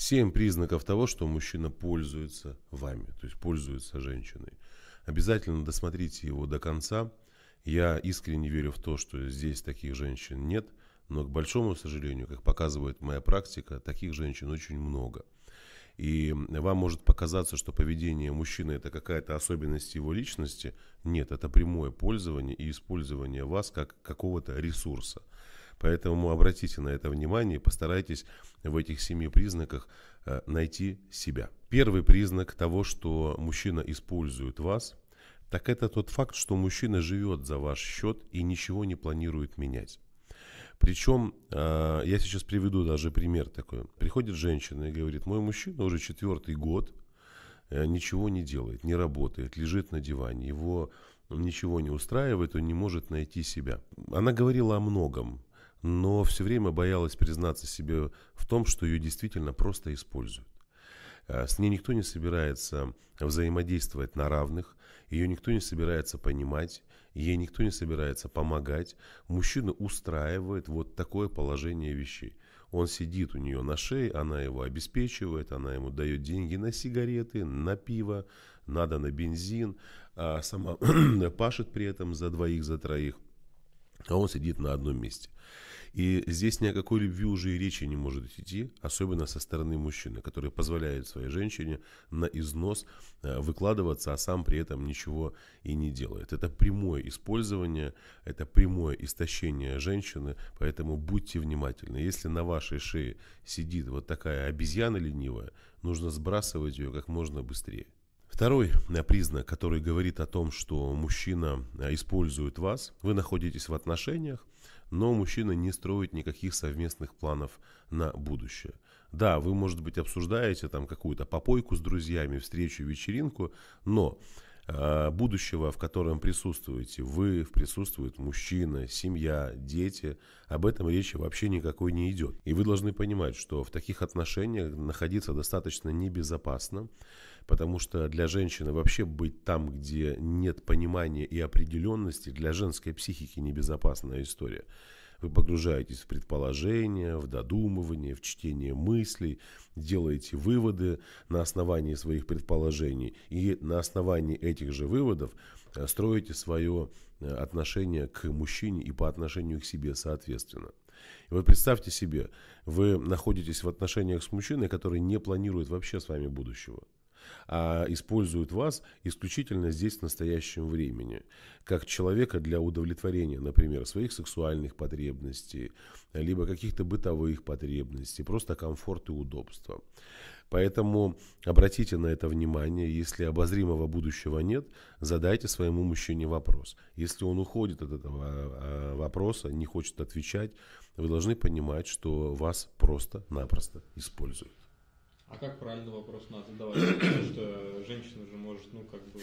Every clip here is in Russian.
Семь признаков того, что мужчина пользуется вами, то есть пользуется женщиной. Обязательно досмотрите его до конца. Я искренне верю в то, что здесь таких женщин нет, но, к большому сожалению, как показывает моя практика, таких женщин очень много. И вам может показаться, что поведение мужчины – это какая-то особенность его личности. Нет, это прямое пользование и использование вас как какого-то ресурса. Поэтому обратите на это внимание и постарайтесь в этих семи признаках э, найти себя. Первый признак того, что мужчина использует вас, так это тот факт, что мужчина живет за ваш счет и ничего не планирует менять. Причем, э, я сейчас приведу даже пример такой. Приходит женщина и говорит, мой мужчина уже четвертый год э, ничего не делает, не работает, лежит на диване, его ничего не устраивает, он не может найти себя. Она говорила о многом, но все время боялась признаться себе в том, что ее действительно просто используют. Э, с ней никто не собирается взаимодействовать на равных, ее никто не собирается понимать, ей никто не собирается помогать. Мужчина устраивает вот такое положение вещей. Он сидит у нее на шее, она его обеспечивает, она ему дает деньги на сигареты, на пиво, надо на бензин, а сама пашет при этом за двоих, за троих, а он сидит на одном месте. И здесь ни о какой любви уже и речи не может идти, особенно со стороны мужчины, который позволяет своей женщине на износ э, выкладываться, а сам при этом ничего и не делает. Это прямое использование, это прямое истощение женщины, поэтому будьте внимательны. Если на вашей шее сидит вот такая обезьяна ленивая, нужно сбрасывать ее как можно быстрее. Второй э, признак, который говорит о том, что мужчина э, использует вас, вы находитесь в отношениях, но мужчина не строит никаких совместных планов на будущее. Да, вы, может быть, обсуждаете там какую-то попойку с друзьями, встречу, вечеринку, но э, будущего, в котором присутствуете вы, присутствует мужчина, семья, дети, об этом речи вообще никакой не идет. И вы должны понимать, что в таких отношениях находиться достаточно небезопасно, потому что для женщины вообще быть там, где нет понимания и определенности, для женской психики небезопасная история. Вы погружаетесь в предположения, в додумывание, в чтение мыслей, делаете выводы на основании своих предположений. И на основании этих же выводов э, строите свое э, отношение к мужчине и по отношению к себе соответственно. И вот представьте себе, вы находитесь в отношениях с мужчиной, который не планирует вообще с вами будущего а используют вас исключительно здесь в настоящем времени, как человека для удовлетворения, например, своих сексуальных потребностей, либо каких-то бытовых потребностей, просто комфорт и удобство. Поэтому обратите на это внимание, если обозримого будущего нет, задайте своему мужчине вопрос. Если он уходит от этого а, а, вопроса, не хочет отвечать, вы должны понимать, что вас просто-напросто используют. А как правильно вопрос надо задавать? Потому что женщина же может, ну, как бы...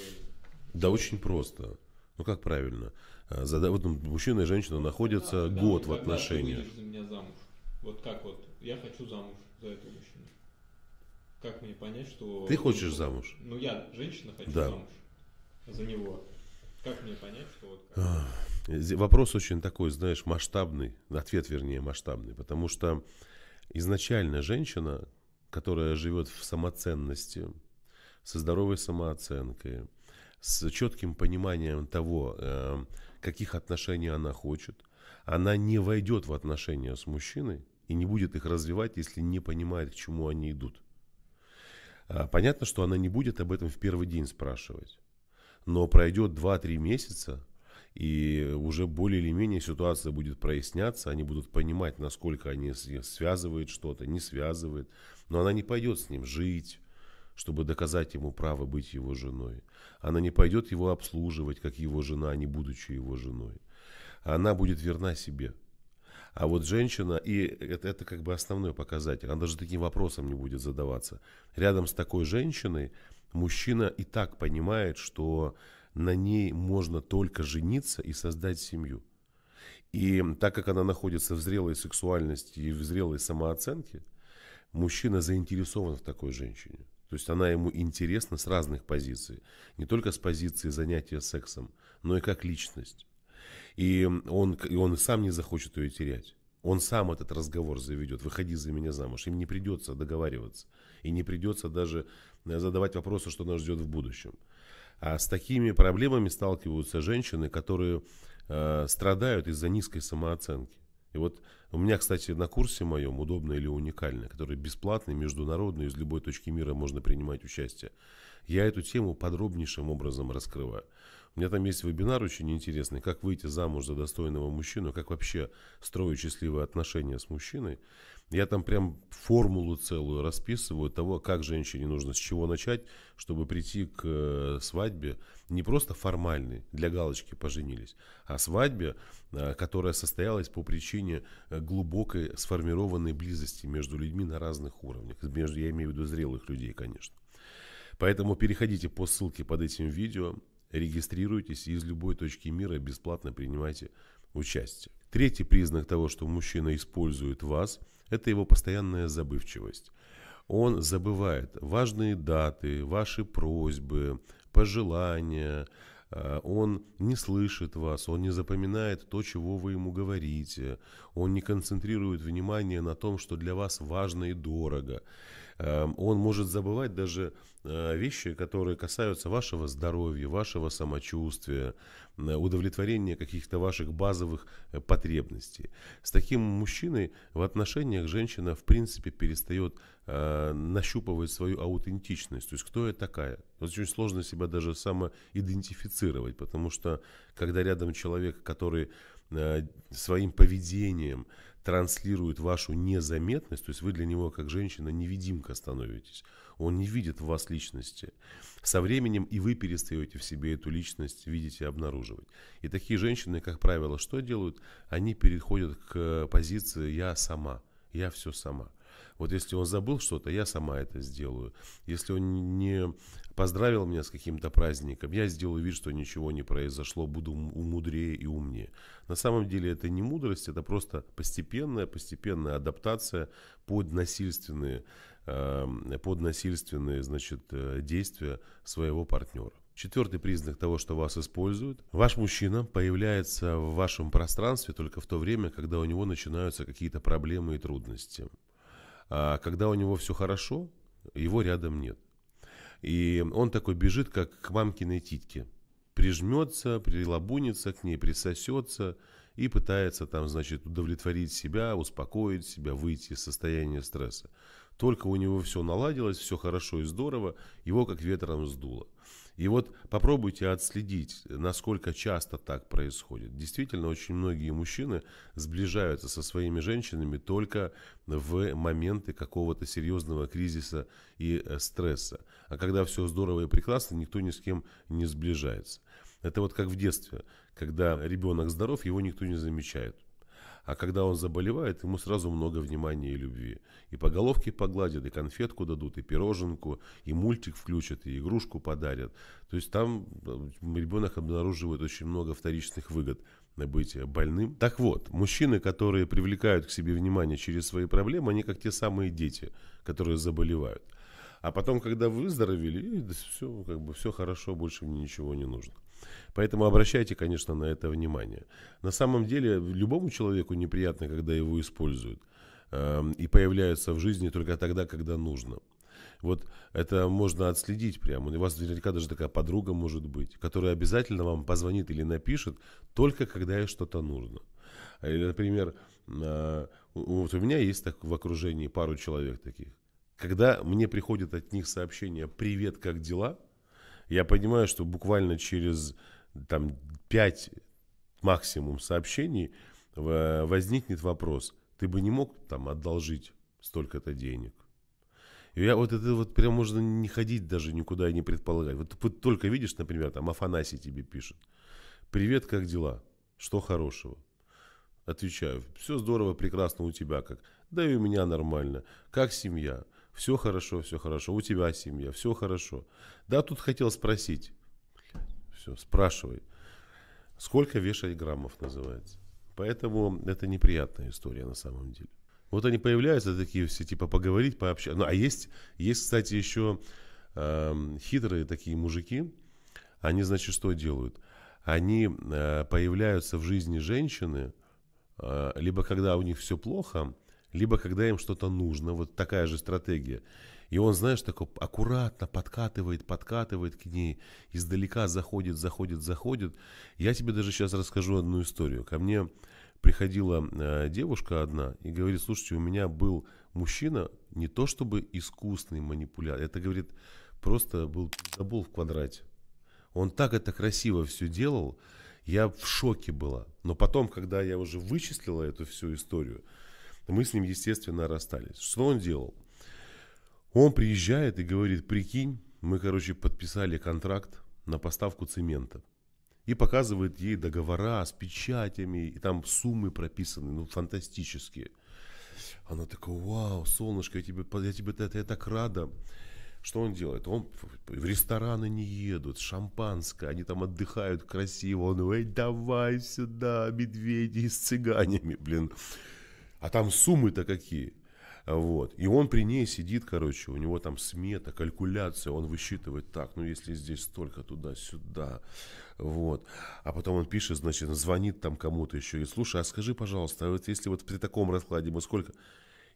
Да очень просто. Ну как правильно? Э, зада... Вот ну, мужчина и женщина находятся да, ну, год да, в отношениях. Ты за меня замуж. Вот как вот? Я хочу замуж за этого мужчину. Как мне понять, что... Ты хочешь замуж? Ну я, женщина, хочу да. замуж за него. Как мне понять, что вот... Вопрос очень такой, знаешь, масштабный. Ответ, вернее, масштабный. Потому что изначально женщина, которая живет в самоценности, со здоровой самооценкой, с четким пониманием того, э, каких отношений она хочет, она не войдет в отношения с мужчиной и не будет их развивать, если не понимает, к чему они идут. А, понятно, что она не будет об этом в первый день спрашивать. Но пройдет 2-3 месяца, и уже более или менее ситуация будет проясняться, они будут понимать, насколько они связывают что-то, не связывают, но она не пойдет с ним жить, чтобы доказать ему право быть его женой. Она не пойдет его обслуживать, как его жена, не будучи его женой. Она будет верна себе. А вот женщина, и это, это как бы основной показатель, она даже таким вопросом не будет задаваться. Рядом с такой женщиной мужчина и так понимает, что на ней можно только жениться и создать семью. И так как она находится в зрелой сексуальности и в зрелой самооценке, мужчина заинтересован в такой женщине. То есть она ему интересна с разных позиций. Не только с позиции занятия сексом, но и как личность. И он, и он сам не захочет ее терять. Он сам этот разговор заведет. Выходи за меня замуж. Им не придется договариваться. И не придется даже э, задавать вопросы, что нас ждет в будущем. А с такими проблемами сталкиваются женщины, которые э, страдают из-за низкой самооценки. И вот у меня, кстати, на курсе моем «Удобно или уникально», который бесплатный, международный, из любой точки мира можно принимать участие, я эту тему подробнейшим образом раскрываю. У меня там есть вебинар очень интересный, как выйти замуж за достойного мужчину, как вообще строить счастливые отношения с мужчиной. Я там прям формулу целую расписываю того, как женщине нужно, с чего начать, чтобы прийти к э, свадьбе не просто формальной, для галочки поженились, а свадьбе, э, которая состоялась по причине э, глубокой сформированной близости между людьми на разных уровнях. Между, я имею в виду зрелых людей, конечно. Поэтому переходите по ссылке под этим видео, Регистрируйтесь и из любой точки мира бесплатно принимайте участие. Третий признак того, что мужчина использует вас, это его постоянная забывчивость. Он забывает важные даты, ваши просьбы, пожелания, э, он не слышит вас, он не запоминает то, чего вы ему говорите, он не концентрирует внимание на том, что для вас важно и дорого. Эм, он может забывать даже э, вещи, которые касаются вашего здоровья, вашего самочувствия, э, удовлетворения каких-то ваших базовых э, потребностей. С таким мужчиной в отношениях женщина в принципе перестает нащупывать свою аутентичность. То есть кто я такая? Очень сложно себя даже самоидентифицировать, потому что когда рядом человек, который Э, своим поведением транслирует вашу незаметность, то есть вы для него как женщина невидимка становитесь. Он не видит в вас личности. Со временем и вы перестаете в себе эту личность видеть и обнаруживать. И такие женщины, как правило, что делают? Они переходят к э, позиции «я сама», «я все сама». Вот если он забыл что-то, я сама это сделаю. Если он не поздравил меня с каким-то праздником, я сделаю вид, что ничего не произошло, буду мудрее и умнее. На самом деле это не мудрость, это просто постепенная, постепенная адаптация под насильственные, эм, под насильственные значит, э, действия своего партнера. Четвертый признак того, что вас используют. Ваш мужчина появляется в вашем пространстве только в то время, когда у него начинаются какие-то проблемы и трудности. А когда у него все хорошо, его рядом нет. И он такой бежит, как к мамкиной титьке. Прижмется, прилабунится к ней, присосется и пытается там, значит, удовлетворить себя, успокоить себя, выйти из состояния стресса. Только у него все наладилось, все хорошо и здорово, его как ветром сдуло. И вот попробуйте отследить, насколько часто так происходит. Действительно, очень многие мужчины сближаются со своими женщинами только в моменты какого-то серьезного кризиса и э, стресса. А когда все здорово и прекрасно, никто ни с кем не сближается. Это вот как в детстве, когда ребенок здоров, его никто не замечает. А когда он заболевает, ему сразу много внимания и любви. И по головке погладят, и конфетку дадут, и пироженку, и мультик включат, и игрушку подарят. То есть там ребенок обнаруживает очень много вторичных выгод на быть больным. Так вот, мужчины, которые привлекают к себе внимание через свои проблемы, они как те самые дети, которые заболевают. А потом, когда выздоровели, все, как бы, все хорошо, больше мне ничего не нужно. Поэтому обращайте, конечно, на это внимание. На самом деле, любому человеку неприятно, когда его используют эм, и появляются в жизни только тогда, когда нужно. Вот это можно отследить прямо. У вас наверняка даже такая подруга может быть, которая обязательно вам позвонит или напишет только когда ей что-то нужно. А, или, например, э, вот у меня есть так в окружении пару человек таких. Когда мне приходит от них сообщение «Привет, как дела?», я понимаю, что буквально через там 5 максимум сообщений э, возникнет вопрос, ты бы не мог там одолжить столько-то денег? И я вот это вот прям можно не ходить даже никуда и не предполагать. Вот ты вот только видишь, например, там Афанасий тебе пишет. Привет, как дела? Что хорошего? Отвечаю, все здорово, прекрасно у тебя как. Да и у меня нормально. Как семья? Все хорошо, все хорошо. У тебя семья, все хорошо. Да, тут хотел спросить. Все, спрашивай. Сколько вешать граммов называется? Поэтому это неприятная история на самом деле. Вот они появляются такие все, типа поговорить, пообщаться. Ну, а есть, есть, кстати, еще э, эм, хитрые такие мужики. Они, значит, что делают? Они э, появляются в жизни женщины, э, либо когда у них все плохо, либо когда им что-то нужно, вот такая же стратегия. И он, знаешь, такой аккуратно подкатывает, подкатывает к ней, издалека заходит, заходит, заходит. Я тебе даже сейчас расскажу одну историю. Ко мне приходила э, девушка одна и говорит, слушайте, у меня был мужчина, не то чтобы искусный манипулятор, это, говорит, просто был пиздобол в квадрате. Он так это красиво все делал, я в шоке была. Но потом, когда я уже вычислила эту всю историю, мы с ним, естественно, расстались. Что он делал? Он приезжает и говорит, прикинь, мы, короче, подписали контракт на поставку цемента. И показывает ей договора с печатями, и там суммы прописаны, ну, фантастические. Она такая, вау, солнышко, я тебе, я тебе это, я так рада. Что он делает? Он в рестораны не едут, шампанское, они там отдыхают красиво. Он, эй, давай сюда, медведи с цыганями, блин. А там суммы-то какие. Вот. И он при ней сидит, короче, у него там смета, калькуляция, он высчитывает так, ну если здесь столько, туда-сюда, вот. А потом он пишет, значит, звонит там кому-то еще и слушай, а скажи, пожалуйста, а вот если вот при таком раскладе мы сколько...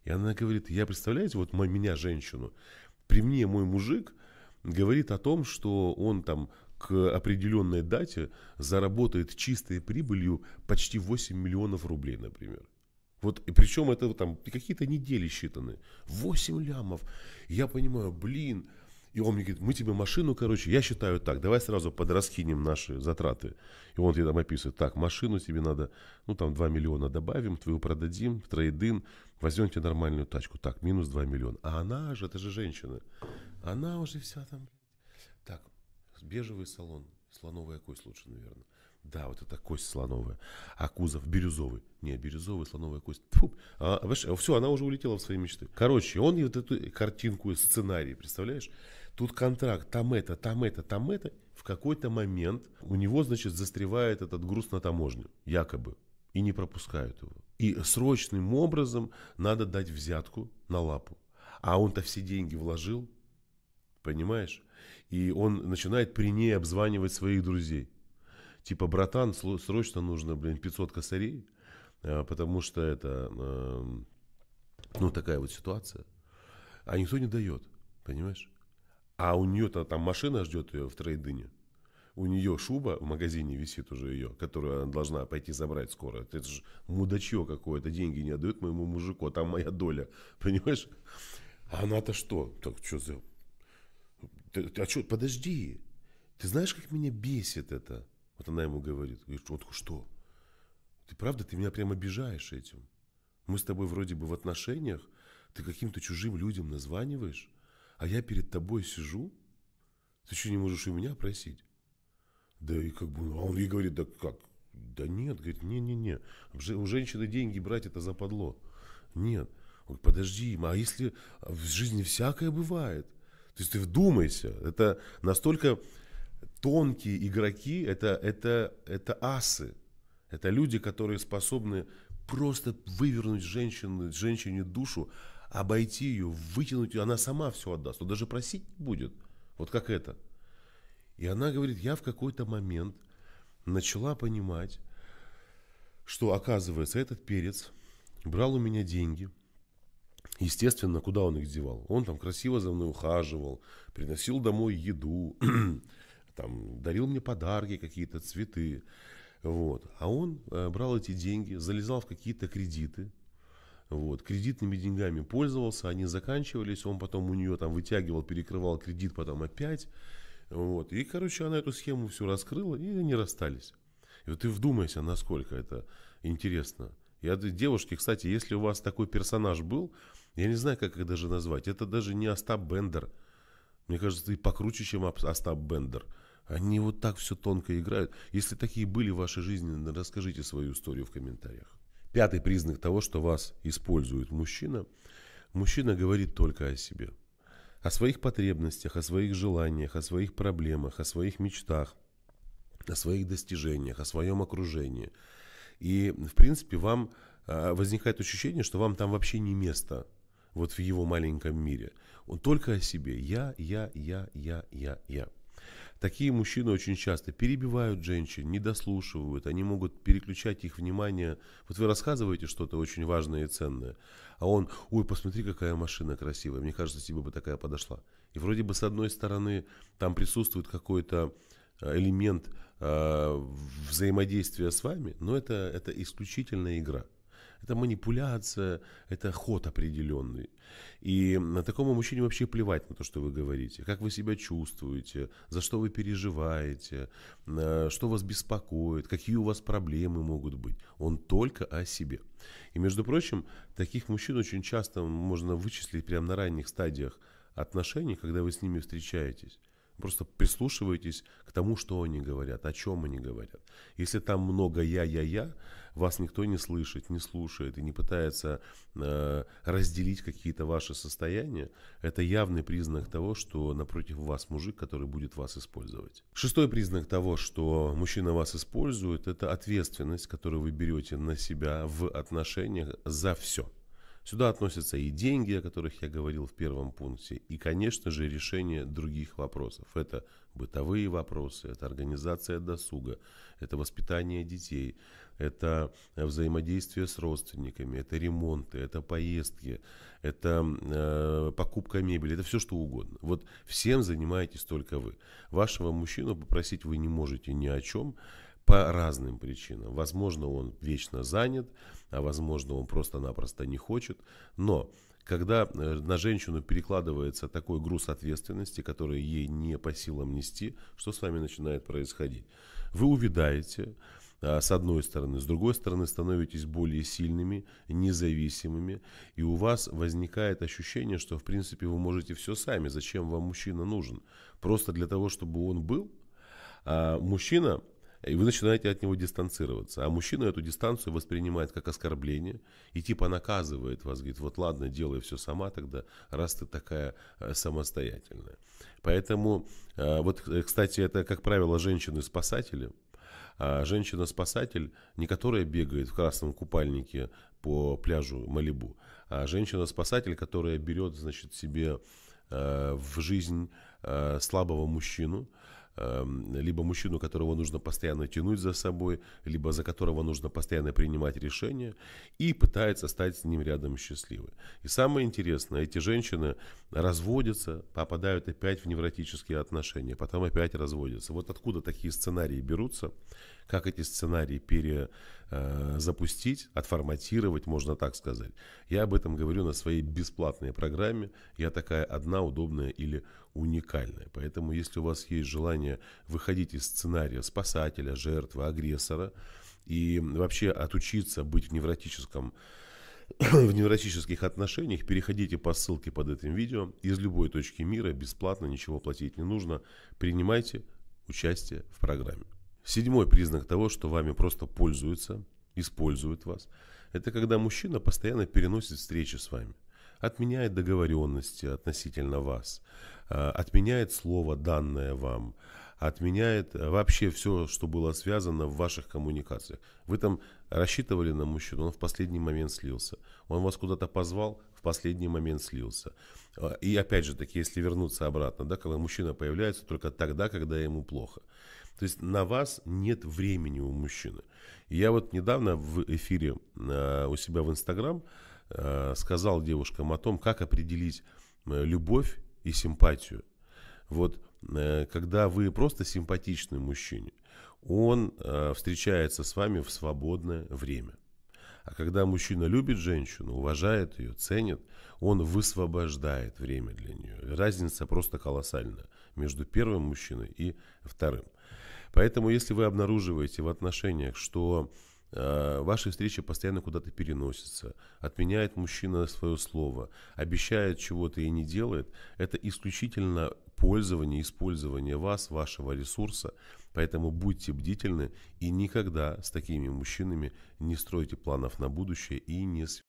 И она говорит, я, представляете, вот меня, женщину, при мне мой мужик говорит о том, что он там к определенной дате заработает чистой прибылью почти 8 миллионов рублей, например. Вот, и причем это там какие-то недели считаны. 8 лямов. Я понимаю, блин. И он мне говорит, мы тебе машину, короче, я считаю так, давай сразу подраскинем наши затраты. И он тебе там описывает, так, машину тебе надо, ну там 2 миллиона добавим, твою продадим, трейдин, возьмем тебе нормальную тачку. Так, минус 2 миллиона. А она же, это же женщина. Она уже вся там. Так, бежевый салон, слоновая кость лучше, наверное. Да, вот это кость слоновая. А кузов бирюзовый. Не, бирюзовый, слоновая кость. Фу. А, а все, она уже улетела в свои мечты. Короче, он и вот эту картинку, сценарий, представляешь? Тут контракт, там это, там это, там это. В какой-то момент у него, значит, застревает этот груз на таможне, якобы. И не пропускают его. И срочным образом надо дать взятку на лапу. А он-то все деньги вложил, понимаешь? И он начинает при ней обзванивать своих друзей типа, братан, срочно нужно, блин, 500 косарей, а, потому что это, а, ну, такая вот ситуация. А никто не дает, понимаешь? А у нее-то там машина ждет ее в трейдыне. У нее шуба в магазине висит уже ее, которую она должна пойти забрать скоро. Это же мудачье какое-то, деньги не отдают моему мужику, а там моя доля, понимаешь? А она-то что? Так что за... Ты, а что, подожди, ты знаешь, как меня бесит это? Вот она ему говорит, говорит, вот что? Ты правда, ты меня прям обижаешь этим. Мы с тобой вроде бы в отношениях, ты каким-то чужим людям названиваешь, а я перед тобой сижу, ты что, не можешь у меня просить? Да и как бы, а он ей говорит, да как? Да нет, говорит, не-не-не, у женщины деньги брать это западло. Нет. Он говорит, подожди, а если в жизни всякое бывает? То есть ты вдумайся, это настолько тонкие игроки, это, это, это асы. Это люди, которые способны просто вывернуть женщину, женщине душу, обойти ее, вытянуть ее. Она сама все отдаст. Он даже просить не будет. Вот как это. И она говорит, я в какой-то момент начала понимать, что, оказывается, этот перец брал у меня деньги – Естественно, куда он их девал? Он там красиво за мной ухаживал, приносил домой еду, там дарил мне подарки, какие-то цветы. Вот. А он э, брал эти деньги, залезал в какие-то кредиты, вот, кредитными деньгами пользовался, они заканчивались, он потом у нее там вытягивал, перекрывал кредит, потом опять. Вот. И, короче, она эту схему всю раскрыла, и они расстались. И вот ты вдумайся, насколько это интересно. Я девушки, кстати, если у вас такой персонаж был, я не знаю, как их даже назвать. Это даже не Остап Бендер, мне кажется, и покруче, чем Остап Бендер. Они вот так все тонко играют. Если такие были в вашей жизни, расскажите свою историю в комментариях. Пятый признак того, что вас использует мужчина. Мужчина говорит только о себе. О своих потребностях, о своих желаниях, о своих проблемах, о своих мечтах, о своих достижениях, о своем окружении. И, в принципе, вам а, возникает ощущение, что вам там вообще не место вот в его маленьком мире. Он только о себе. Я, я, я, я, я, я. Такие мужчины очень часто перебивают женщин, не дослушивают, они могут переключать их внимание. Вот вы рассказываете что-то очень важное и ценное, а он, ой, посмотри, какая машина красивая, мне кажется, тебе бы такая подошла. И вроде бы с одной стороны там присутствует какой-то э, элемент э, взаимодействия с вами, но это, это исключительная игра. Это манипуляция, это ход определенный. И на такому мужчине вообще плевать на то, что вы говорите, как вы себя чувствуете, за что вы переживаете, что вас беспокоит, какие у вас проблемы могут быть. Он только о себе. И, между прочим, таких мужчин очень часто можно вычислить прямо на ранних стадиях отношений, когда вы с ними встречаетесь. Просто прислушивайтесь к тому, что они говорят, о чем они говорят. Если там много я, я, я, вас никто не слышит, не слушает и не пытается э, разделить какие-то ваши состояния, это явный признак того, что напротив вас мужик, который будет вас использовать. Шестой признак того, что мужчина вас использует, это ответственность, которую вы берете на себя в отношениях за все. Сюда относятся и деньги, о которых я говорил в первом пункте, и, конечно же, решение других вопросов. Это бытовые вопросы, это организация досуга, это воспитание детей, это э, взаимодействие с родственниками, это ремонты, это поездки, это э, покупка мебели, это все что угодно. Вот всем занимаетесь только вы. Вашего мужчину попросить вы не можете ни о чем по разным причинам. Возможно, он вечно занят, а возможно, он просто-напросто не хочет. Но когда э, на женщину перекладывается такой груз ответственности, который ей не по силам нести, что с вами начинает происходить? Вы увидаете. А, с одной стороны. С другой стороны, становитесь более сильными, независимыми, и у вас возникает ощущение, что, в принципе, вы можете все сами. Зачем вам мужчина нужен? Просто для того, чтобы он был? А мужчина и вы начинаете от него дистанцироваться. А мужчина эту дистанцию воспринимает как оскорбление и типа наказывает вас, говорит, вот ладно, делай все сама тогда, раз ты такая э, самостоятельная. Поэтому, э, вот, э, кстати, это, как правило, женщины-спасатели – а женщина-спасатель, не которая бегает в красном купальнике по пляжу Малибу, а женщина-спасатель, которая берет, значит, себе э, в жизнь э, слабого мужчину, Эм, либо мужчину, которого нужно постоянно тянуть за собой, либо за которого нужно постоянно принимать решения, и пытается стать с ним рядом счастливой. И самое интересное, эти женщины разводятся, попадают опять в невротические отношения, потом опять разводятся. Вот откуда такие сценарии берутся, как эти сценарии перезапустить, э, отформатировать, можно так сказать. Я об этом говорю на своей бесплатной программе. Я такая одна, удобная или уникальная. Поэтому, если у вас есть желание выходить из сценария спасателя, жертвы, агрессора и вообще отучиться быть в невротическом в невротических отношениях, переходите по ссылке под этим видео. Из любой точки мира, бесплатно, ничего платить не нужно. Принимайте участие в программе. Седьмой признак того, что вами просто пользуются, используют вас, это когда мужчина постоянно переносит встречи с вами, отменяет договоренности относительно вас, э, отменяет слово, данное вам, отменяет э, вообще все, что было связано в ваших коммуникациях. Вы там рассчитывали на мужчину, он в последний момент слился. Он вас куда-то позвал, в последний момент слился. Э, и опять же таки, если вернуться обратно, да, когда мужчина появляется только тогда, когда ему плохо. То есть на вас нет времени у мужчины. Я вот недавно в эфире а, у себя в Инстаграм а, сказал девушкам о том, как определить э, любовь и симпатию. Вот э, когда вы просто симпатичный мужчине, он э, встречается с вами в свободное время. А когда мужчина любит женщину, уважает ее, ценит, он высвобождает время для нее. Разница просто колоссальная между первым мужчиной и вторым. Поэтому, если вы обнаруживаете в отношениях, что э, ваши встречи постоянно куда-то переносятся, отменяет мужчина свое слово, обещает чего-то и не делает, это исключительно пользование, использование вас, вашего ресурса. Поэтому будьте бдительны и никогда с такими мужчинами не стройте планов на будущее и не связывайтесь.